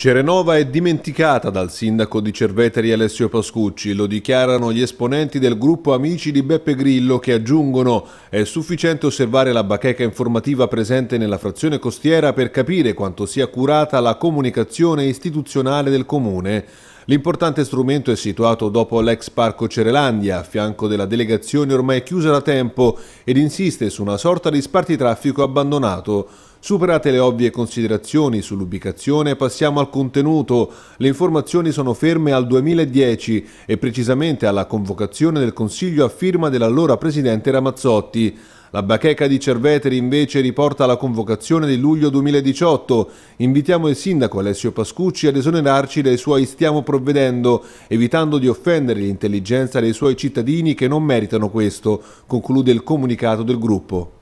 Cerenova è dimenticata dal sindaco di Cerveteri Alessio Pascucci, lo dichiarano gli esponenti del gruppo Amici di Beppe Grillo che aggiungono è sufficiente osservare la bacheca informativa presente nella frazione costiera per capire quanto sia curata la comunicazione istituzionale del comune. L'importante strumento è situato dopo l'ex parco Cerelandia, a fianco della delegazione ormai chiusa da tempo ed insiste su una sorta di spartitraffico abbandonato. Superate le ovvie considerazioni sull'ubicazione, passiamo al contenuto. Le informazioni sono ferme al 2010 e precisamente alla convocazione del Consiglio a firma dell'allora presidente Ramazzotti. La bacheca di Cerveteri invece riporta la convocazione di luglio 2018. Invitiamo il sindaco Alessio Pascucci ad esonerarci dai suoi stiamo provvedendo, evitando di offendere l'intelligenza dei suoi cittadini che non meritano questo, conclude il comunicato del gruppo.